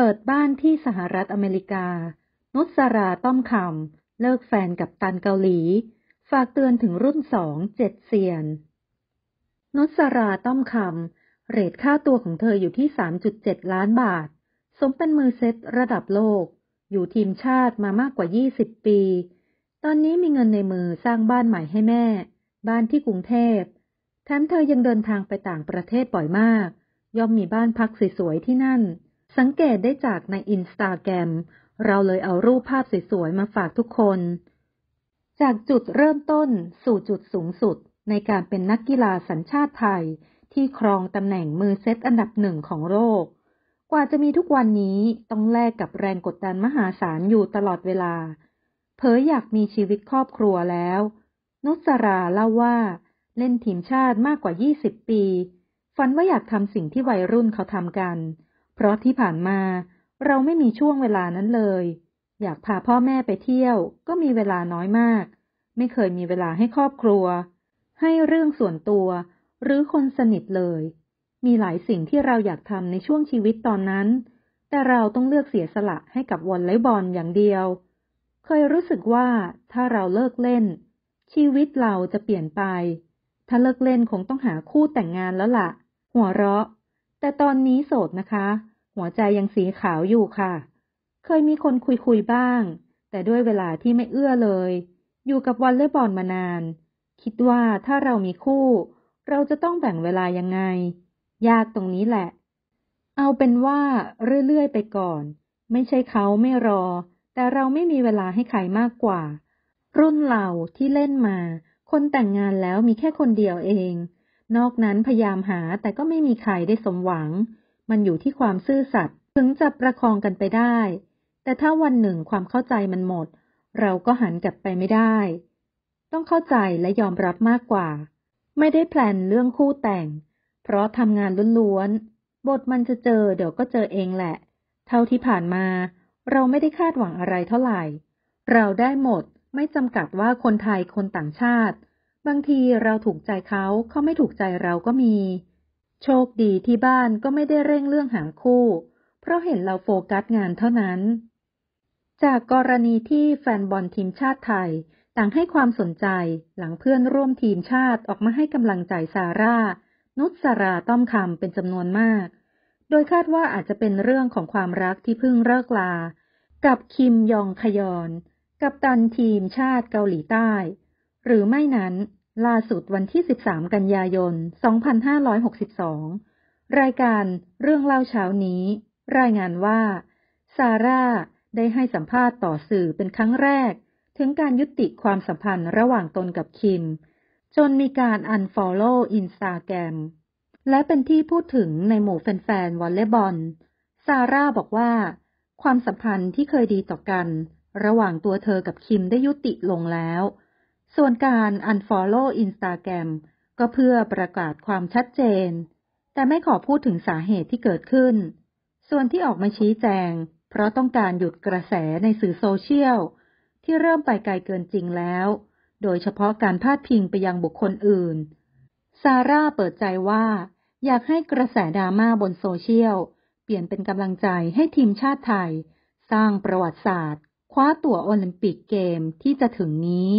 เปิดบ้านที่สหรัฐอเมริกา นุสราต้อมคำเลิกแฟนกับตันเกาหลี ฝากเตือนถึงรุ่นสองเจ็ดเซียนนุสราต้อมคำเรทค่าตัวของเธออยู่ที่ 3.7 ล้านบาท สมเป็นมือเซตระดับโลก อยู่ทีมชาติมามากกว่า 20 ปี ตอนนี้มีเงินในมือสร้างบ้านใหม่ให้แม่ บ้านที่กรุงเทพแถมเธอยังเดินทางไปต่างประเทศบ่อยมาก ย่อมมีบ้านพักสวยๆที่นั่นสังเกตได้จากในอินสตาแกรมเราเลยเอารูปภาพสวย ๆ มาฝากทุกคน จากจุดเริ่มต้นสู่จุดสูงสุด ในการเป็นนักกีฬาสัญชาติไทยที่ครองตำแหน่งมือเซตอันดับหนึ่งของโลกกว่าจะมีทุกวันนี้ ต้องแลกกับแรงกดดันมหาศาลอยู่ตลอดเวลา เผยอยากมีชีวิตครอบครัวแล้ว นุสราเล่าว่า เล่นทีมชาติมากกว่า 20 ปีฝันว่าอยากทำสิ่งที่วัยรุ่นเขาทำกันเพราะที่ผ่านมา เราไม่มีช่วงเวลานั้นเลย อยากพาพ่อแม่ไปเที่ยวก็มีเวลาน้อยมาก ไม่เคยมีเวลาให้ครอบครัว ให้เรื่องส่วนตัว หรือคนสนิทเลย มีหลายสิ่งที่เราอยากทำในช่วงชีวิตตอนนั้น แต่เราต้องเลือกเสียสละให้กับวอลเลย์บอลอย่างเดียว เคยรู้สึกว่าถ้าเราเลิกเล่น ชีวิตเราจะเปลี่ยนไป ถ้าเลิกเล่นคงต้องหาคู่แต่งงานแล้วละ่ะหัวเราะแต่ตอนนี้โสดนะคะ หัวใจยังสีขาวอยู่ค่ะ เคยมีคนคุยคุยบ้าง แต่ด้วยเวลาที่ไม่เอื้อเลย อยู่กับวอลเลย์บอลมานาน คิดว่าถ้าเรามีคู่ เราจะต้องแบ่งเวลายังไง ยากตรงนี้แหละ เอาเป็นว่าเรื่อยๆไปก่อน ไม่ใช่เขาไม่รอ แต่เราไม่มีเวลาให้ใครมากกว่า รุ่นเราที่เล่นมา คนแต่งงานแล้วมีแค่คนเดียวเองนอกนั้นพยายามหาแต่ก็ไม่มีใครได้สมหวัง มันอยู่ที่ความซื่อสัตย์ถึงจะประคองกันไปได้ แต่ถ้าวันหนึ่งความเข้าใจมันหมด เราก็หันกลับไปไม่ได้ ต้องเข้าใจและยอมรับมากกว่า ไม่ได้แพลนเรื่องคู่แต่ง เพราะทำงานล้วนๆ บทมันจะเจอเดี๋ยวก็เจอเองแหละ เท่าที่ผ่านมาเราไม่ได้คาดหวังอะไรเท่าไหร่ เราได้หมดไม่จำกัดว่าคนไทยคนต่างชาติบางทีเราถูกใจเขา เขาไม่ถูกใจเราก็มี โชคดีที่บ้านก็ไม่ได้เร่งเรื่องหาคู่ เพราะเห็นเราโฟกัสงานเท่านั้น จากกรณีที่แฟนบอลทีมชาติไทยต่างให้ความสนใจ หลังเพื่อนร่วมทีมชาติออกมาให้กำลังใจซาร่า นุชสาราต้อมคำเป็นจำนวนมาก โดยคาดว่าอาจจะเป็นเรื่องของความรักที่เพิ่งเลิกลา กับคิมยองขยอน กับตันทีมชาติเกาหลีใต้ หรือไม่นั้นล่าสุดวันที่ 13 กันยายน 2562 รายการเรื่องเล่าเช้านี้ รายงานว่า ซาร่าได้ให้สัมภาษณ์ต่อสื่อเป็นครั้งแรก ถึงการยุติความสัมพันธ์ระหว่างตนกับคิม จนมีการอันฟอลโล่อินสตาแกรมและเป็นที่พูดถึงในหมู่แฟนๆ วอลเลย์บอลซาร่าบอกว่า ความสัมพันธ์ที่เคยดีต่อกัน ระหว่างตัวเธอกับคิมได้ยุติลงแล้วส่วนการ unfollow Instagram ก็เพื่อประกาศความชัดเจน แต่ไม่ขอพูดถึงสาเหตุที่เกิดขึ้น ส่วนที่ออกมาชี้แจง เพราะต้องการหยุดกระแสในสื่อโซเชียล ที่เริ่มไปไกลเกินจริงแล้ว โดยเฉพาะการพาดพิงไปยังบุคคลอื่น ซาร่าเปิดใจว่า อยากให้กระแสดราม่าบนโซเชียล เปลี่ยนเป็นกำลังใจให้ทีมชาติไทย สร้างประวัติศาสตร์ คว้าตั๋วโอลิมปิกเกมที่จะถึงนี้